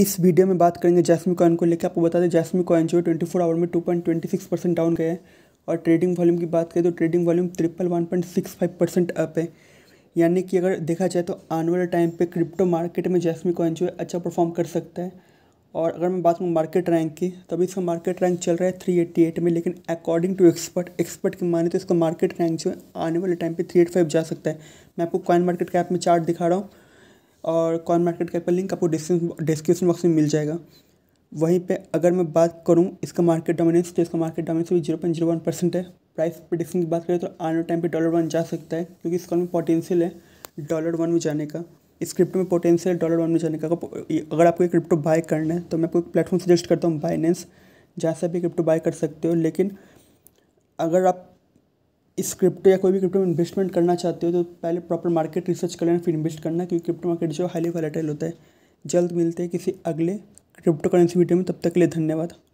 इस वीडियो में बात करेंगे जैसमी कॉइन को लेकर आपको बता दें जैसमी कॉइन जो है ट्वेंटी फोर आवर में two point twenty six percent down गए हैं और ट्रेडिंग वॉल्यूम की बात करें तो trading volume triple one point six five percent up है यानी कि अगर देखा जाए तो आने वाले टाइम पे क्रिप्टो मार्केट में जैसमी कॉइन जो है अच्छा परफॉर्म कर सकता है और अगर मैं बात करूँ मार्केट रैंक की तो अभी इसका मार्केट रैंक चल रहा है थ्री एट्टी एट में लेकिन अकॉर्डिंग टू एक्सपर्ट एक्सपर्ट की माने तो इसका मार्केट रैंक जो है आने वाले टाइम पर थ्री एट फाइव जा सकता है मैं आपको कॉइन मार्केट कैप में चार्ट दिखा रहा हूँ और कॉइन मार्केट कैप का लिंक आपको डिस्क्रिप्शन बॉक्स में मिल जाएगा वहीं पे अगर मैं बात करूँ इसका मार्केट डोमिनेंस तो इसका मार्केट डोमिनेंस भी zero point zero one percent है प्राइस प्रडिक्शन की बात करें तो आने टाइम पे डॉलर वन जा सकता है क्योंकि इस कॉल में पोटेंशियल है डॉलर वन में जाने का इस क्रिप्टो में पोटेंशियल डॉलर वन में जाने का अगर आपको ये क्रिप्टो बाय करना है तो मैं आपको एक प्लेटफॉर्म सजेस्ट करता हूँ बाइनेंस जहाँ से आप ये क्रिप्टो बाय कर सकते हो लेकिन अगर आप इस क्रिप्टो या कोई भी क्रिप्टो में इन्वेस्टमेंट करना चाहते हो तो पहले प्रॉपर मार्केट रिसर्च कर लेना फिर इन्वेस्ट करना क्योंकि क्रिप्टो मार्केट जो हाईली वॉलेटाइल होता है जल्द मिलते हैं किसी अगले क्रिप्टो करेंसी वीडियो में तब तक के लिए धन्यवाद